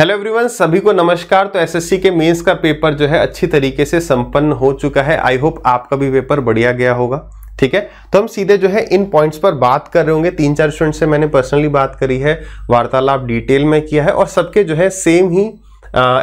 hello everyone सभी को नमस्कार तो एसएससी के मेंस का पेपर जो है अच्छी तरीके से संपन्न हो चुका है आई होप आपका भी पेपर बढ़िया गया होगा ठीक है तो हम सीधे जो है इन पॉइंट्स पर बात कर रहे होंगे तीन चार स्टूडेंट से मैंने पर्सनली बात करी है वार्तालाप डिटेल में किया है और सबके जो है सेम ही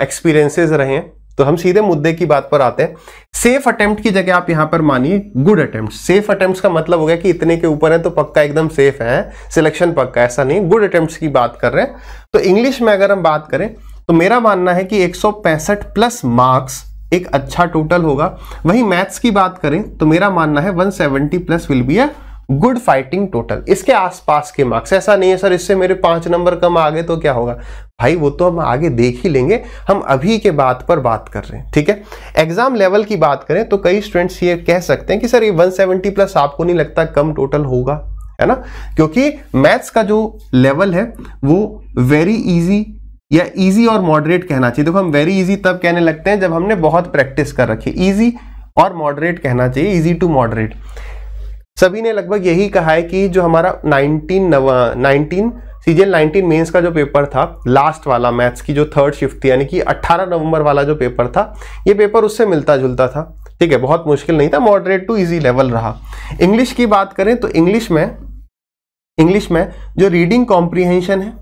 एक्सपीरियंसेस रहे हैं तो हम सीधे मुद्दे की बात पर आते हैं सेफ अटेम्प्ट की जगह आप यहां पर मानिए गुड अटेम्प्ट सेफ अटेम्प्ट का मतलब हो गया कि इतने के ऊपर है तो पक्का एकदम सेफ है सिलेक्शन पक्का ऐसा नहीं गुड अटेम्प्ट की बात कर रहे हैं तो इंग्लिश में अगर हम बात करें तो मेरा मानना है कि एक प्लस मार्क्स एक अच्छा टोटल होगा वहीं मैथ्स की बात करें तो मेरा मानना है 170 plus will be a good fighting total इसके आसपास के मार्क्स ऐसा नहीं है सर इससे मेरे पांच नंबर कम आ गए तो क्या होगा भाई वो तो हम आगे देख ही लेंगे हम अभी के बात पर बात कर रहे हैं ठीक है एग्जाम लेवल की बात करें तो कई स्टूडेंट्स ये कह सकते हैं कि सर ये 170 प्लस आपको नहीं लगता कम टोटल होगा है ना क्योंकि मैथ्स का जो लेवल है वो वेरी इजी या इजी और मॉडरेट कहना चाहिए देखो हम वेरी इजी तब कहने लगते हैं जब हमने बहुत प्रैक्टिस कर रखी इजी और मॉडरेट कहना चाहिए इजी टू मॉडरेट सभी ने लगभग यही कहा है कि जो हमारा nineteen nineteen season nineteen mains का जो पेपर था लास्ट वाला मैथ्स की जो थर्ड शिफ्ट थी यानी कि 18 नवंबर वाला जो पेपर था ये पेपर उससे मिलता जुलता था ठीक है बहुत मुश्किल नहीं था मॉडरेट टू इजी लेवल रहा इंग्लिश की बात करें तो इंग्लिश में इंग्लिश में जो रीडिंग कॉम्प्रीहेंशन है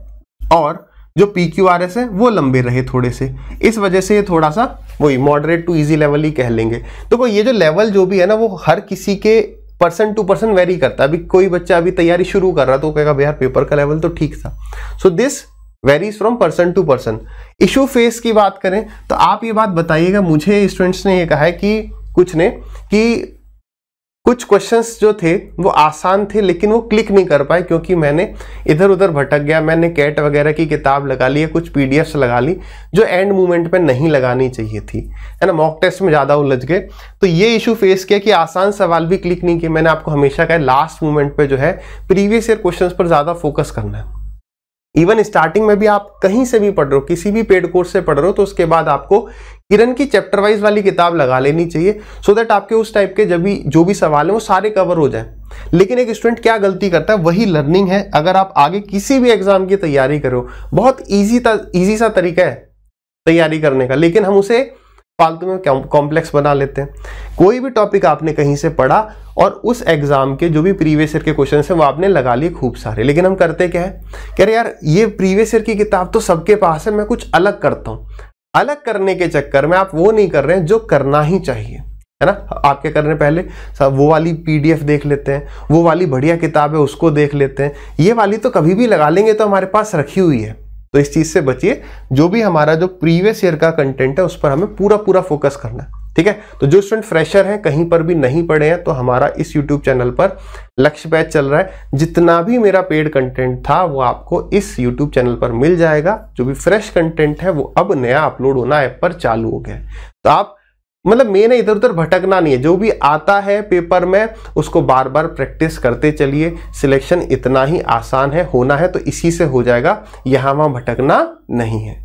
और जो पी क्यू आर एस है वो लंबे रहे थोड़े से इस वजह से ये थोड़ा सा वही मॉडरेट टू इजी लेवल ही कह लेंगे तो ये जो लेवल जो भी है ना वो हर किसी के पर्सन टू पर्सन वेरी करता है अभी कोई बच्चा अभी तैयारी शुरू कर रहा तो कहेगा भैया पेपर का लेवल तो ठीक था so this varies from person to person issue face की बात करें तो आप ये बात बताइएगा मुझे स्टूडेंट्स ने ये कहा है कि कुछ ने कि कुछ क्वेश्चंस जो थे वो आसान थे लेकिन वो क्लिक नहीं कर पाए क्योंकि मैंने इधर उधर भटक गया मैंने कैट वगैरह की किताब लगा ली है कुछ पीडीएफ्स लगा ली जो एंड मूवमेंट पे नहीं लगानी चाहिए थी है ना मॉक टेस्ट में ज़्यादा उलझ गए तो ये इशू फेस किया कि आसान सवाल भी क्लिक नहीं किए मैंने आपको हमेशा कहा लास्ट मोमेंट पर जो है प्रीवियस ईयर क्वेश्चन पर ज़्यादा फोकस करना है इवन स्टार्टिंग में भी आप कहीं से भी पढ़ रहे हो किसी भी पेड कोर्स से पढ़ रहे हो तो उसके बाद आपको किरण की चैप्टर वाइज वाली किताब लगा लेनी चाहिए सो so दैट आपके उस टाइप के जब भी जो भी सवाल है वो सारे कवर हो जाए लेकिन एक स्टूडेंट क्या गलती करता है वही लर्निंग है अगर आप आगे किसी भी एग्जाम की तैयारी करो बहुत ईजी ईजी सा तरीका है तैयारी करने का लेकिन हम उसे फालतू में कॉम्प्लेक्स बना लेते हैं कोई भी टॉपिक आपने कहीं से पढ़ा और उस एग्जाम के जो भी प्रीवियस ईयर के क्वेश्चन हैं वो आपने लगा लिए खूब सारे लेकिन हम करते क्या है कह रहे यार ये प्रीवियस ईयर की किताब तो सबके पास है मैं कुछ अलग करता हूँ अलग करने के चक्कर में आप वो नहीं कर रहे हैं जो करना ही चाहिए है ना आपके करने पहले सब वो वाली पीडीएफ देख लेते हैं वो वाली बढ़िया किताब है उसको देख लेते हैं ये वाली तो कभी भी लगा लेंगे तो हमारे पास रखी हुई है तो इस चीज़ से बचिए जो भी हमारा जो प्रीवियस ईयर का कंटेंट है उस पर हमें पूरा पूरा फोकस करना है ठीक है तो जो स्टूडेंट फ्रेशर हैं कहीं पर भी नहीं पढ़े हैं तो हमारा इस यूट्यूब चैनल पर लक्ष्य बैच चल रहा है जितना भी मेरा पेड कंटेंट था वो आपको इस यूट्यूब चैनल पर मिल जाएगा जो भी फ्रेश कंटेंट है वो अब नया अपलोड होना ऐप पर चालू हो गया तो आप मतलब मैंने इधर उधर भटकना नहीं है जो भी आता है पेपर में उसको बार बार प्रैक्टिस करते चलिए सिलेक्शन इतना ही आसान है होना है तो इसी से हो जाएगा यहाँ वहाँ भटकना नहीं है